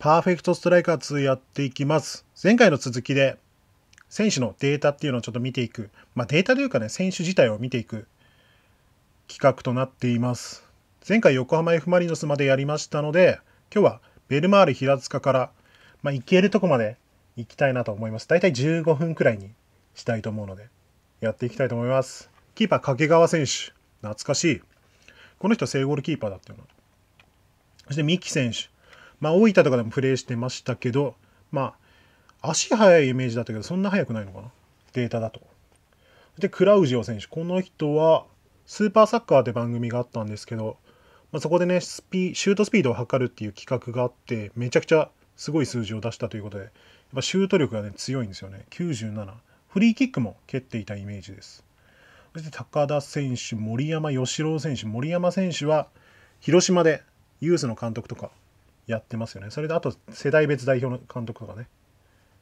パーフェクトストライカー2やっていきます。前回の続きで、選手のデータっていうのをちょっと見ていく。まあ、データというかね、選手自体を見ていく企画となっています。前回横浜 F・ マリノスまでやりましたので、今日はベルマーレ平塚から、まあ、行けるとこまで行きたいなと思います。だいたい15分くらいにしたいと思うので、やっていきたいと思います。キーパー掛川選手、懐かしい。この人正ゴールキーパーだったよな。そして三木選手。まあ、大分とかでもプレイしてましたけど、まあ、足速いイメージだったけど、そんな速くないのかなデータだと。で、クラウジオ選手。この人は、スーパーサッカーって番組があったんですけど、まあ、そこでねスピ、シュートスピードを測るっていう企画があって、めちゃくちゃすごい数字を出したということで、やっぱシュート力がね、強いんですよね。97。フリーキックも蹴っていたイメージです。そして高田選手、森山義郎選手、森山選手は広島でユースの監督とかやってますよねそれであと世代別代表の監督とかね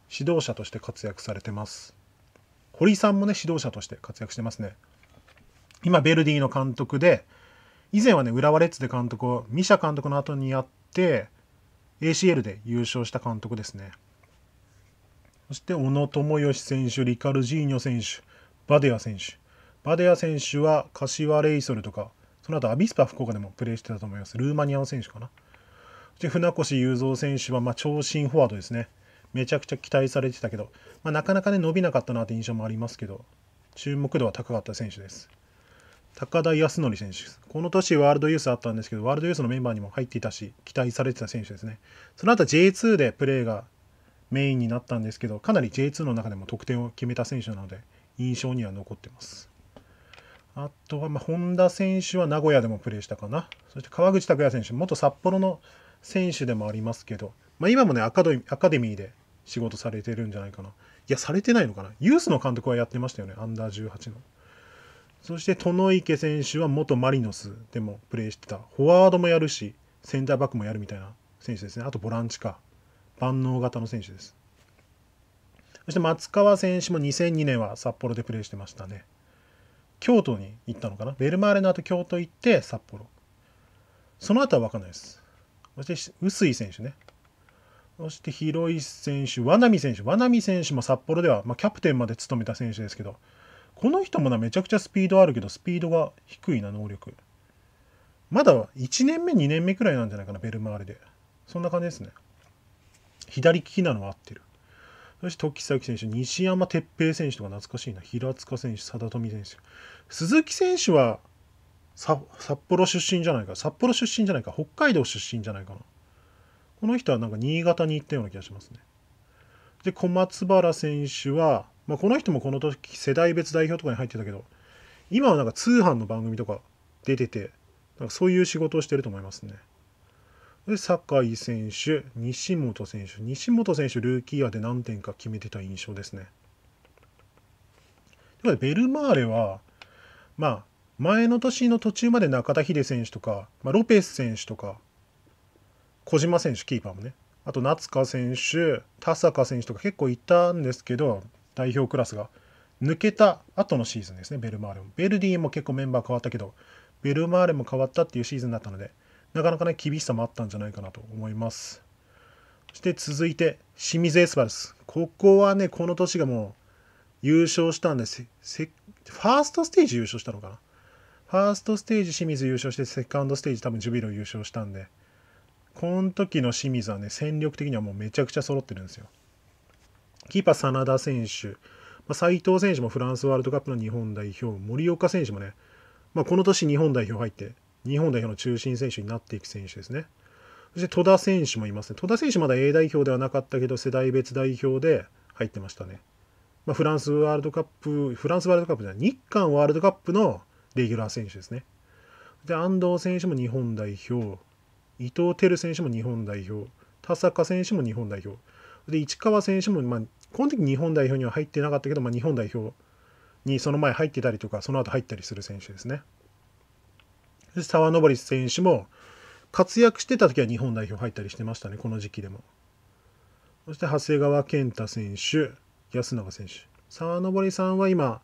指導者として活躍されてます堀井さんもね指導者として活躍してますね今ベルディの監督で以前はね浦和レッズで監督をミシャ監督の後にやって ACL で優勝した監督ですねそして小野智義選手リカルジーニョ選手バデア選手バデア選手は柏レイソルとかその後アビスパ福岡でもプレーしてたと思いますルーマニアの選手かなで船越雄三選手はま長身フォワードですねめちゃくちゃ期待されてたけど、まあ、なかなかね伸びなかったなという印象もありますけど注目度は高かった選手です高田康則選手この年ワールドユースあったんですけどワールドユースのメンバーにも入っていたし期待されてた選手ですねその後 J2 でプレーがメインになったんですけどかなり J2 の中でも得点を決めた選手なので印象には残ってますあとはま本田選手は名古屋でもプレーしたかなそして川口拓也選手元札幌の選手でもありますけど、まあ、今もねアカデミーで仕事されてるんじゃないかないやされてないのかなユースの監督はやってましたよねアンダー18のそして殿池選手は元マリノスでもプレーしてたフォワードもやるしセンターバックもやるみたいな選手ですねあとボランチか万能型の選手ですそして松川選手も2002年は札幌でプレーしてましたね京都に行ったのかなベルマーレの後京都行って札幌その後は分かんないですそして臼井選手ね。そして広い選手、和波選手。和波選手も札幌では、まあ、キャプテンまで務めた選手ですけど、この人もな、めちゃくちゃスピードあるけど、スピードが低いな、能力。まだ1年目、2年目くらいなんじゃないかな、ベルマーレで。そんな感じですね。左利きなのは合ってる。そして時崎選手、西山哲平選手とか懐かしいな。平塚選手、佐田富選手。鈴木選手は、札幌出身じゃないか札幌出身じゃないか北海道出身じゃないかなこの人はなんか新潟に行ったような気がしますねで小松原選手は、まあ、この人もこの時世代別代表とかに入ってたけど今はなんか通販の番組とか出ててなんかそういう仕事をしてると思いますねで酒井選手西本選手西本選手ルーキーアで何点か決めてた印象ですねでベルマーレはまあ前の年の途中まで中田秀選手とか、まあ、ロペス選手とか小島選手キーパーもねあと夏香選手田坂選手とか結構いたんですけど代表クラスが抜けた後のシーズンですねベルマーレもベルディも結構メンバー変わったけどベルマーレも変わったっていうシーズンだったのでなかなかね厳しさもあったんじゃないかなと思いますそして続いて清水エスパルスここはねこの年がもう優勝したんですファーストステージ優勝したのかなファーストステージ清水優勝して、セカンドステージ多分ジュビロ優勝したんで、この時の清水はね、戦力的にはもうめちゃくちゃ揃ってるんですよ。キーパー真田選手、ま斉藤選手もフランスワールドカップの日本代表、森岡選手もね、まあ、この年日本代表入って、日本代表の中心選手になっていく選手ですね。そして戸田選手もいますね。戸田選手まだ A 代表ではなかったけど、世代別代表で入ってましたね。まあ、フランスワールドカップ、フランスワールドカップじゃない、日韓ワールドカップのレギュラー選手ですね。で、安藤選手も日本代表、伊藤輝選手も日本代表、田坂選手も日本代表、で、市川選手も、まあ、この時日本代表には入ってなかったけど、まあ、日本代表にその前入ってたりとか、その後入ったりする選手ですね。で、沢登選手も、活躍してた時は日本代表入ったりしてましたね、この時期でも。そして長谷川健太選手、安永選手。沢登さんは今、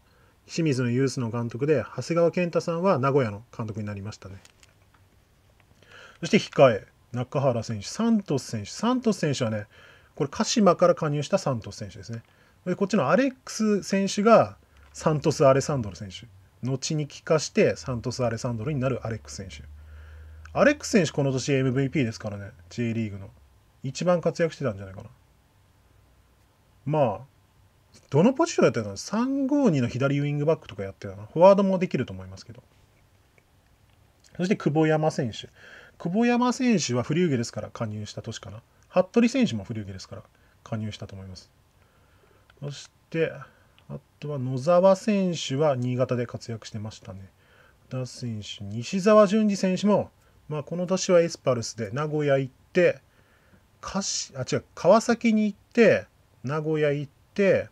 清水のユースの監督で長谷川健太さんは名古屋の監督になりましたねそして控え中原選手サントス選手サントス選手はねこれ鹿島から加入したサントス選手ですねでこっちのアレックス選手がサントス・アレサンドロ選手後に帰化してサントス・アレサンドロになるアレックス選手アレックス選手この年 MVP ですからね J リーグの一番活躍してたんじゃないかなまあどのポジションやってたの ?352 の左ウィングバックとかやってたのフォワードもできると思いますけど。そして久保山選手。久保山選手はフリューゲですから加入した年かな。服部選手もフリューゲですから加入したと思います。そして、あとは野沢選手は新潟で活躍してましたね。田選手、西澤淳二選手も、まあ、この年はエスパルスで名古屋行って、かしあ違う川崎に行って、名古屋行って、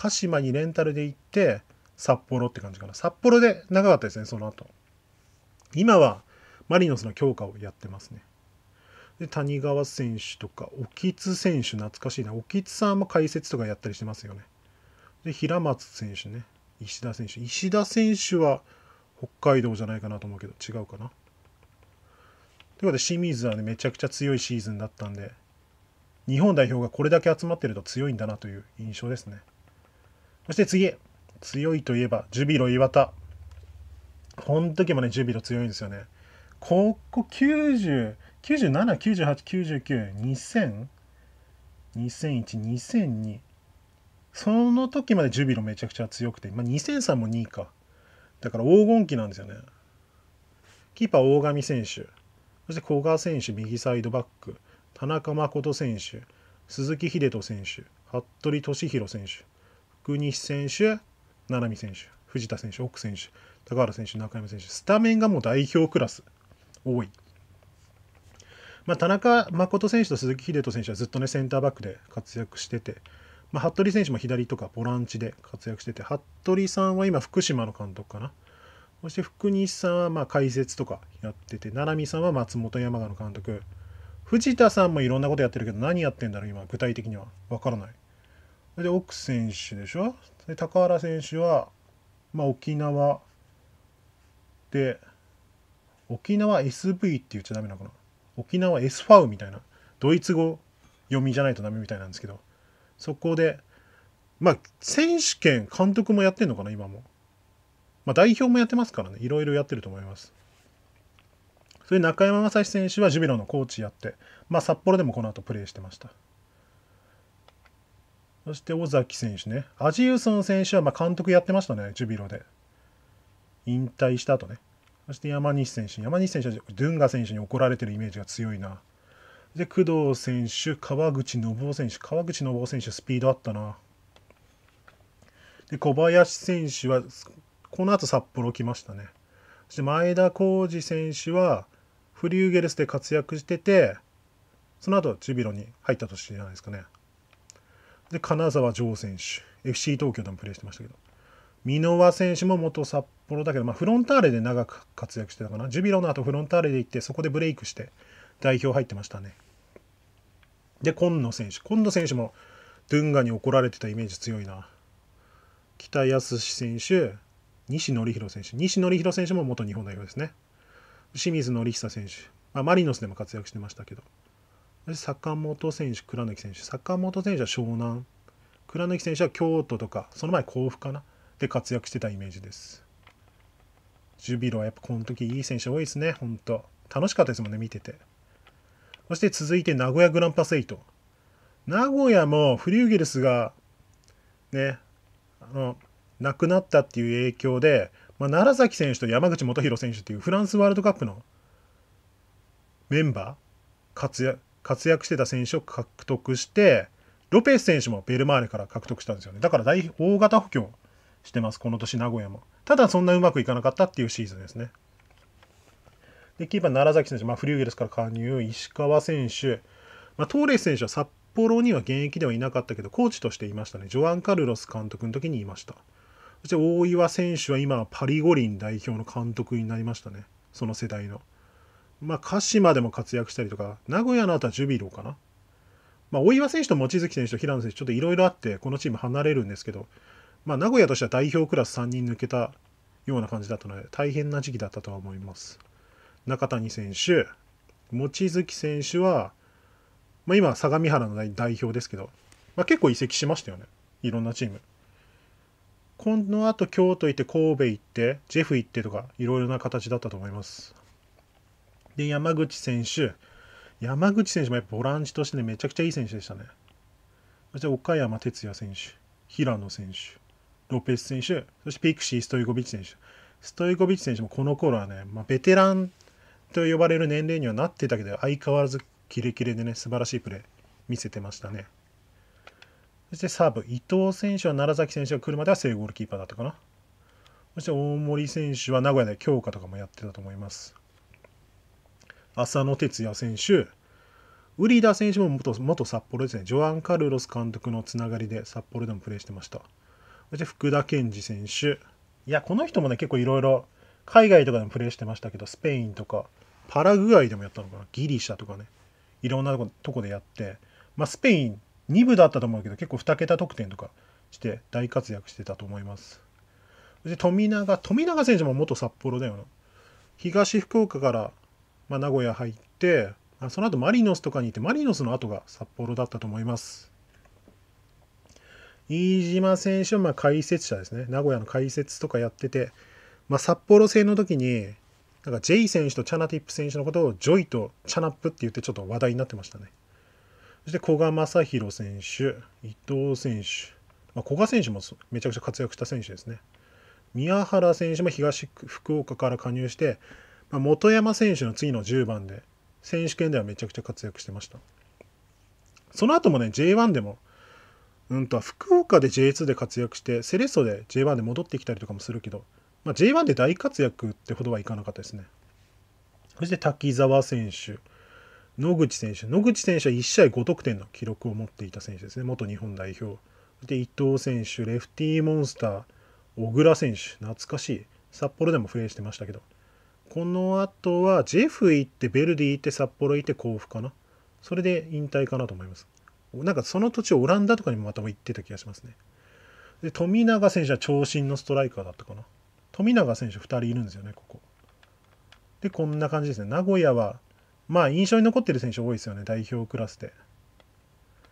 鹿島にレンタルで行って札幌って感じかな札幌で長かったですねその後今はマリノスの強化をやってますねで谷川選手とか沖津選手懐かしいな沖津さんも解説とかやったりしてますよねで平松選手ね石田選手石田選手は北海道じゃないかなと思うけど違うかなということで清水はねめちゃくちゃ強いシーズンだったんで日本代表がこれだけ集まってると強いんだなという印象ですね。そして次、強いといえば、ジュビロ岩田。この時もね、ジュビロ強いんですよね。ここ90、97、98、99、2000、2001、2002。その時までジュビロめちゃくちゃ強くて、まあ、2003も2位か。だから黄金期なんですよね。キーパー大神選手、そして古賀選手、右サイドバック、田中誠選手、鈴木秀人選手、服部俊博選手。福西選手、七海選手、藤田選手、奥選手、高原選手、中山選手、スタメンがもう代表クラス多い。まあ、田中誠選手と鈴木秀人選手はずっとねセンターバックで活躍してて、まあ、服部選手も左とかボランチで活躍してて服部さんは今福島の監督かなそして福西さんはま解説とかやってて七海さんは松本山雅の監督藤田さんもいろんなことやってるけど何やってんだろう今具体的には分からないで奥選手でしょで高原選手は、まあ、沖縄で沖縄 SV って言っちゃダメなのかな沖縄 S ファウみたいなドイツ語読みじゃないとダメみたいなんですけどそこでまあ選手権監督もやってんのかな今もまあ代表もやってますからねいろいろやってると思いますそれで中山雅史選手はジュビロのコーチやってまあ札幌でもこの後プレーしてましたそして尾崎選手ね。アジウソン選手はま監督やってましたね、ジュビロで。引退した後ね。そして山西選手。山西選手はドゥンガ選手に怒られてるイメージが強いな。で、工藤選手、川口信夫選手。川口信夫選手、スピードあったな。で、小林選手は、この後札幌来ましたね。そして前田浩二選手は、フリューゲルスで活躍してて、その後ジュビロに入った年じゃないですかね。で金沢城選手 FC 東京でもプレーしてましたけど箕輪選手も元札幌だけど、まあ、フロンターレで長く活躍してたかなジュビロの後フロンターレで行ってそこでブレイクして代表入ってましたねで今野選手今野選手もドゥンガに怒られてたイメージ強いな北安選手西紀弘選手西紀弘選手も元日本代表ですね清水紀久選手、まあ、マリノスでも活躍してましたけど坂本選手、倉貫選手、坂本選手は湘南、倉貫選手は京都とか、その前甲府かな、で活躍してたイメージです。ジュビロはやっぱこの時いい選手多いですね、ほんと。楽しかったですもんね、見てて。そして続いて名古屋グランパス8。名古屋もフリューゲルスが、ね、あの、亡くなったっていう影響で、まあ、奈良崎選手と山口元弘選手っていうフランスワールドカップのメンバー活躍活躍してた選手を獲得して、ロペス選手もベルマーレから獲得したんですよね。だから大大型補強してます、この年、名古屋も。ただ、そんなうまくいかなかったっていうシーズンですね。で、キーパー、奈良崎選手、まあ、フリューゲルスから加入、石川選手、まあ、トーレス選手は札幌には現役ではいなかったけど、コーチとしていましたね。ジョアン・カルロス監督の時にいました。そして大岩選手は今、パリ五輪代表の監督になりましたね。その世代の。まあ、鹿島でも活躍したりとか、名古屋の後はジュビロかな。まあ、大岩選手と望月選手と平野選手、ちょっといろいろあって、このチーム離れるんですけど、まあ、名古屋としては代表クラス3人抜けたような感じだったので、大変な時期だったとは思います。中谷選手、望月選手は、まあ、今、相模原の代表ですけど、まあ、結構移籍しましたよね。いろんなチーム。この後、京都行って、神戸行って、ジェフ行ってとか、いろいろな形だったと思います。で、山口選手。山口選手もやっぱボランチとしてね、めちゃくちゃいい選手でしたね。そして岡山哲也選手、平野選手、ロペス選手、そしてピクシー・ストイゴビッチ選手。ストイゴビッチ選手もこの頃はね、まあ、ベテランと呼ばれる年齢にはなってたけど、相変わらずキレキレでね、素晴らしいプレー見せてましたね。そしてサーブ、伊藤選手は楢崎選手が来るまでは正ゴールキーパーだったかな。そして大森選手は名古屋で強化とかもやってたと思います。浅野哲也選手、ウリダ選手も元元札幌ですね、ジョアン・カルロス監督のつながりで札幌でもプレーしてました。そして福田健二選手、いや、この人もね、結構いろいろ海外とかでもプレーしてましたけど、スペインとか、パラグアイでもやったのかな、ギリシャとかね、いろんなとこでやって、まあ、スペイン2部だったと思うけど、結構2桁得点とかして大活躍してたと思います。そして富永、富永選手も元札幌だよな。東福岡からまあ、名古屋入ってその後マリノスとかに行ってマリノスの後が札幌だったと思います飯島選手はま解説者ですね名古屋の解説とかやってて、まあ、札幌戦の時になんかジェイ選手とチャナティップ選手のことをジョイとチャナップって言ってちょっと話題になってましたねそして古賀正宏選手伊藤選手、まあ、古賀選手もめちゃくちゃ活躍した選手ですね宮原選手も東福岡から加入してまあ、元山選手の次の10番で、選手権ではめちゃくちゃ活躍してました。その後もね、J1 でも、うんと、福岡で J2 で活躍して、セレッソで J1 で戻ってきたりとかもするけど、まあ、J1 で大活躍ってほどはいかなかったですね。そして滝沢選手、野口選手、野口選手は1試合5得点の記録を持っていた選手ですね、元日本代表。で、伊藤選手、レフティーモンスター、小倉選手、懐かしい、札幌でもプレーしてましたけど、この後はジェフ行ってベルディ行って札幌行って甲府かなそれで引退かなと思いますなんかその土地オランダとかにもまた行ってた気がしますねで富永選手は長身のストライカーだったかな富永選手2人いるんですよねここでこんな感じですね名古屋はまあ印象に残ってる選手多いですよね代表クラスで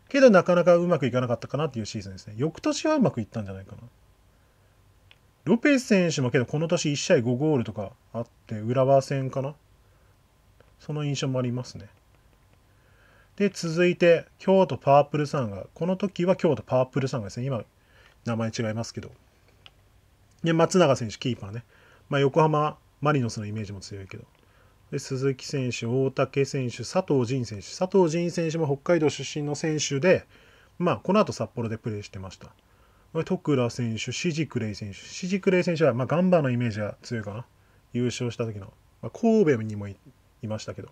けどなかなかうまくいかなかったかなっていうシーズンですね翌年はうまくいったんじゃないかなロペス選手もけどこの年1試合5ゴールとかあって、浦和戦かなその印象もありますね。で、続いて、京都パープルさんが、この時は京都パープルさんがですね、今、名前違いますけど。で、松永選手、キーパーね。まあ、横浜マリノスのイメージも強いけど。で、鈴木選手、大竹選手、佐藤仁選手。佐藤仁選手も北海道出身の選手で、まあ、この後札幌でプレーしてました。トクラ選手、シジクレイ選手。シジクレイ選手は、まあ、ガンバのイメージが強いかな。優勝した時の。まあ、神戸にもいましたけど。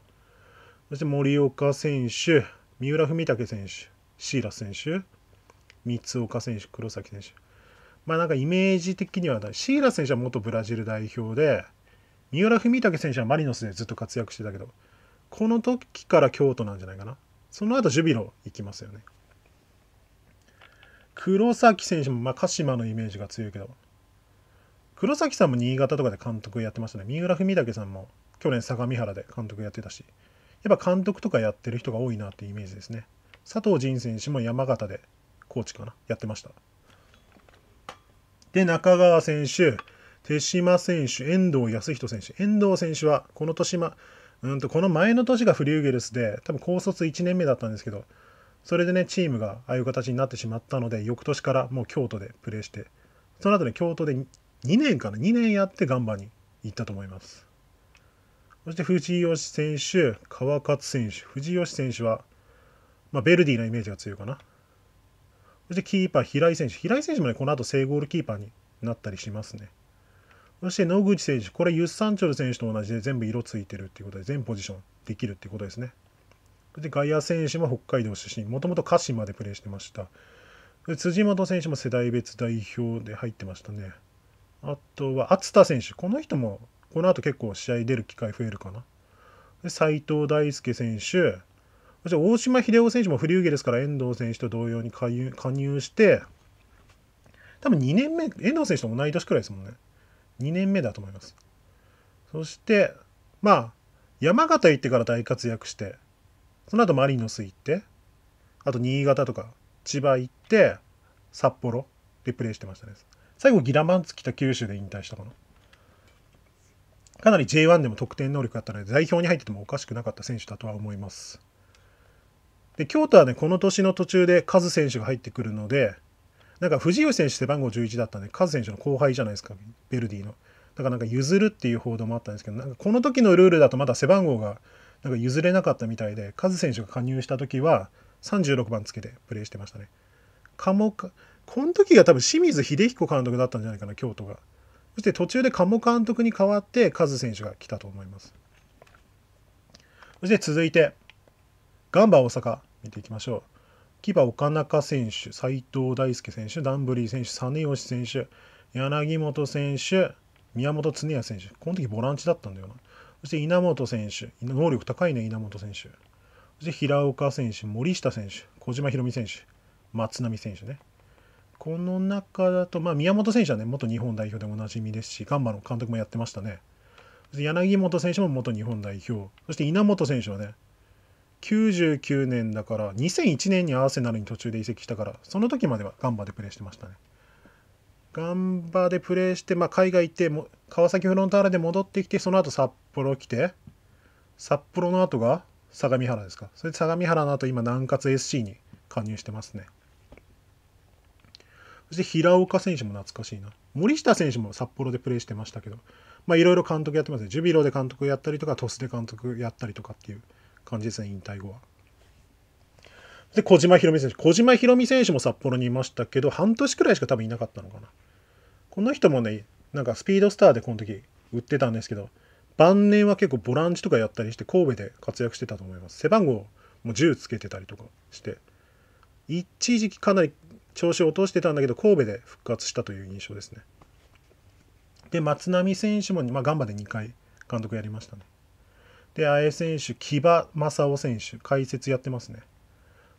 そして森岡選手、三浦文武選手、シーラス選手、三岡選手、黒崎選手。まあなんかイメージ的には、シーラス選手は元ブラジル代表で、三浦文武選手はマリノスでずっと活躍してたけど、この時から京都なんじゃないかな。その後、ジュビロ行きますよね。黒崎選手も、まあ、鹿島のイメージが強いけど、黒崎さんも新潟とかで監督やってましたね。三浦文武さんも去年相模原で監督やってたし、やっぱ監督とかやってる人が多いなっていうイメージですね。佐藤仁選手も山形でコーチかな、やってました。で、中川選手、手島選手、遠藤康人選手。遠藤選手はこの年、ま、うんとこの前の年がフリューゲルスで、多分高卒1年目だったんですけど、それでね、チームがああいう形になってしまったので、翌年からもう京都でプレーして、その後ね、京都で2年かな、2年やってガンバに行ったと思います。そして藤吉選手、川勝選手、藤吉選手は、まあ、ベルディのイメージが強いかな。そしてキーパー、平井選手。平井選手もね、この後正ゴールキーパーになったりしますね。そして野口選手、これユッサンチョル選手と同じで全部色ついてるっていうことで、全ポジションできるっていうことですね。で外野選手も北海道出身もともと鹿島でプレーしてましたで辻本選手も世代別代表で入ってましたねあとは熱田選手この人もこの後結構試合出る機会増えるかなで斎藤大輔選手そして大島秀夫選手もフリューゲですから遠藤選手と同様に加入加入して多分2年目遠藤選手と同い年くらいですもんね2年目だと思いますそしてまあ山形行ってから大活躍してその後マリノス行って、あと新潟とか千葉行って、札幌でプレーしてましたね。最後ギラマンツ北九州で引退したかな。かなり J1 でも得点能力があったので代表に入っててもおかしくなかった選手だとは思います。で、京都はね、この年の途中でカズ選手が入ってくるので、なんか藤吉選手背番号11だったんで、カズ選手の後輩じゃないですか、ベルディの。だからなんか譲るっていう報道もあったんですけど、なんかこの時のルールだとまだ背番号がなんか譲れなかったみたいでカズ選手が加入した時は36番つけてプレーしてましたね。鴨かこの時が多分清水秀彦監督だったんじゃないかな京都が。そして途中で鴨監督に代わってカズ選手が来たと思います。そして続いてガンバ大阪見ていきましょう。木場岡中選手、斎藤大輔選手、ダンブリー選手、実吉選手、柳本選手、宮本恒也選手、この時ボランチだったんだよな。そして稲本選手、能力高いね、稲本選手。そして平岡選手、森下選手、小島ひろみ選手、松波選手ね。この中だと、まあ、宮本選手はね、元日本代表でおなじみですし、ガンバの監督もやってましたね。そして柳本選手も元日本代表。そして稲本選手はね、99年だから、2001年にアーセナルに途中で移籍したから、その時まではガンバでプレーしてましたね。ガンバでプレーして、まあ、海外行っても、川崎フロンターレで戻ってきて、その後札幌来て札幌の後が相模原ですかそれで相模原の後今南葛 SC に加入してますねそして平岡選手も懐かしいな森下選手も札幌でプレーしてましたけどいろいろ監督やってますねジュビロで監督やったりとか鳥栖で監督やったりとかっていう感じですね引退後はで小島ひろみ選手小島ひろみ選手も札幌にいましたけど半年くらいしか多分いなかったのかなこの人もねなんかスピードスターでこの時売ってたんですけど晩年は結構ボランチとかやったりして神戸で活躍してたと思います背番号も10つけてたりとかして一時期かなり調子を落としてたんだけど神戸で復活したという印象ですねで松波選手も、まあ、ガンバで2回監督やりましたねで綾選手木場正雄選手解説やってますね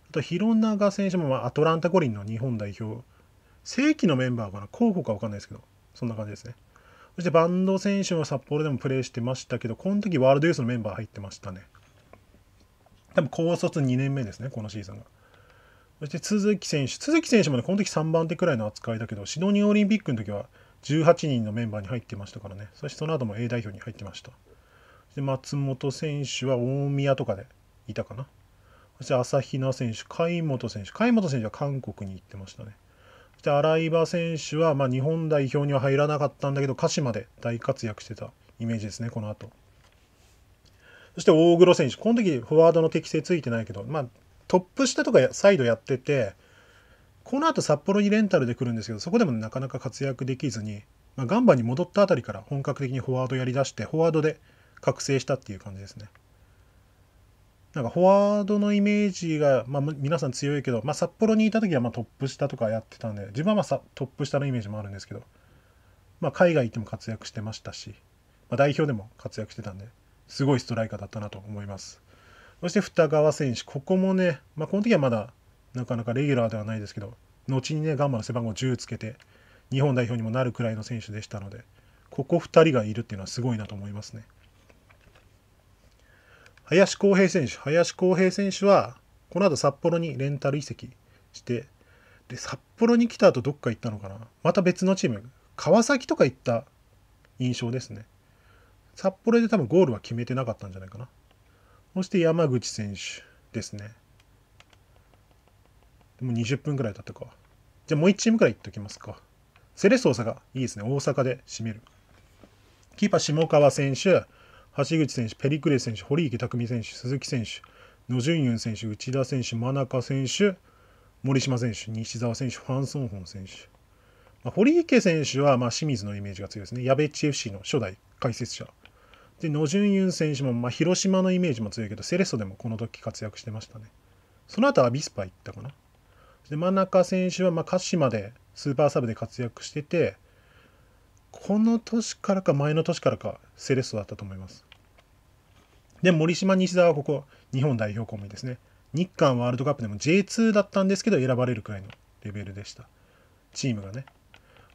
あと弘永選手も、まあ、アトランタ五輪の日本代表正規のメンバーかな候補か分かんないですけどそんな感じですねそしてバンド選手は札幌でもプレーしてましたけど、この時ワールドユースのメンバー入ってましたね。多分高卒2年目ですね、このシーズンが。そして鈴木選手、鈴木選手もね、この時3番手くらいの扱いだけど、シドニーオリンピックの時は18人のメンバーに入ってましたからね、そしてその後も A 代表に入ってました。そして松本選手は大宮とかでいたかな。そして朝比奈選手、貝本選手、貝本選手は韓国に行ってましたね。荒洗場選手は、まあ、日本代表には入らなかったんだけど鹿島で大活躍してたイメージですねこの後そして大黒選手この時フォワードの適性ついてないけど、まあ、トップ下とかサイドやっててこの後札幌にレンタルで来るんですけどそこでもなかなか活躍できずに、まあ、ガンバに戻った辺りから本格的にフォワードやりだしてフォワードで覚醒したっていう感じですね。なんかフォワードのイメージが、まあ、皆さん強いけど、まあ、札幌にいた時はまトップ下とかやってたんで自分はまあトップ下のイメージもあるんですけど、まあ、海外行っても活躍してましたし、まあ、代表でも活躍してたんですごいストライカーだったなと思いますそして二川選手ここもね、まあ、この時はまだなかなかレギュラーではないですけど後にねガンマの背番号10つけて日本代表にもなるくらいの選手でしたのでここ2人がいるっていうのはすごいなと思いますね。林公平選手、林公平選手は、この後札幌にレンタル移籍して、で、札幌に来た後どっか行ったのかなまた別のチーム、川崎とか行った印象ですね。札幌で多分ゴールは決めてなかったんじゃないかな。そして山口選手ですね。もう20分くらい経ったか。じゃあもう1チームくらい行っときますか。セレッソ大阪、いいですね。大阪で締める。キーパー下川選手、橋口選手、ペリクレ選手、堀池拓実選手、鈴木選手、野順ュ選手、内田選手、真中選手、森島選手、西澤選手、ファン・ソンホン選手。まあ、堀池選手はまあ清水のイメージが強いですね。矢部っち FC の初代解説者。で、野順ュ選手もまあ広島のイメージも強いけど、セレッソでもこの時活躍してましたね。その後アビスパ行ったかな。で、真中選手はまあ鹿島でスーパーサブで活躍してて、この年からか前の年からかセレッソだったと思います。で、森島西澤はここ、日本代表コビですね。日韓ワールドカップでも J2 だったんですけど、選ばれるくらいのレベルでした。チームがね。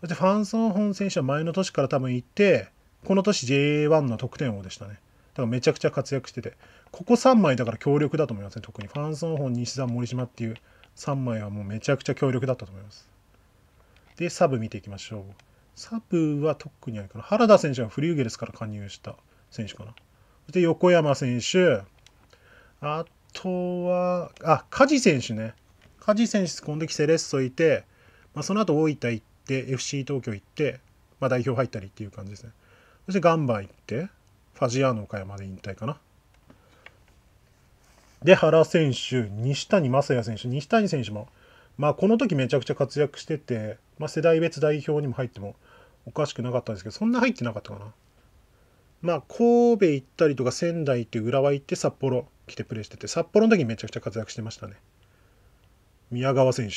そしてファン・ソンホン選手は前の年から多分行って、この年 J1 の得点王でしたね。だからめちゃくちゃ活躍してて、ここ3枚だから強力だと思いますね。特にファン・ソンホン、西澤、森島っていう3枚はもうめちゃくちゃ強力だったと思います。で、サブ見ていきましょう。サブは特にあるかな。原田選手はフリューゲルスから加入した選手かな。で、横山選手、あとは、あ、梶選手ね。梶選手、今時セレッソいて、まあ、その後大分行って、FC 東京行って、まあ、代表入ったりっていう感じですね。そしてガンバ行って、ファジアーノ岡山で引退かな。で、原選手、西谷正也選手、西谷選手も、まあ、この時めちゃくちゃ活躍してて、まあ、世代別代表にも入ってもおかしくなかったんですけど、そんな入ってなかったかな。まあ、神戸行ったりとか仙台行って浦和行って札幌来てプレーしてて札幌の時めちゃくちゃ活躍してましたね宮川選手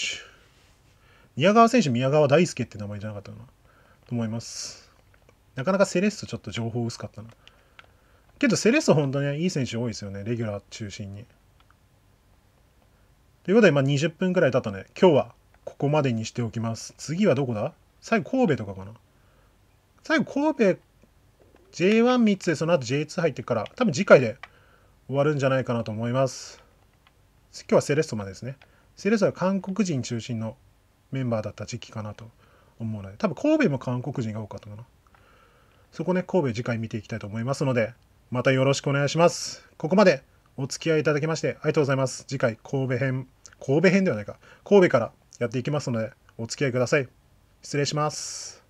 宮川選手宮川大輔って名前じゃなかったかなと思いますなかなかセレッソちょっと情報薄かったなけどセレッソ本当にいい選手多いですよねレギュラー中心にということで、まあ、20分くらい経ったね今日はここまでにしておきます次はどこだ最後神戸とかかな最後神戸 J13 つでその後 J2 入ってから、多分次回で終わるんじゃないかなと思います。今日はセレッソまでですね。セレッソは韓国人中心のメンバーだった時期かなと思うので、多分神戸も韓国人が多かったかな。そこね、神戸次回見ていきたいと思いますので、またよろしくお願いします。ここまでお付き合いいただきましてありがとうございます。次回神戸編、神戸編ではないか、神戸からやっていきますので、お付き合いください。失礼します。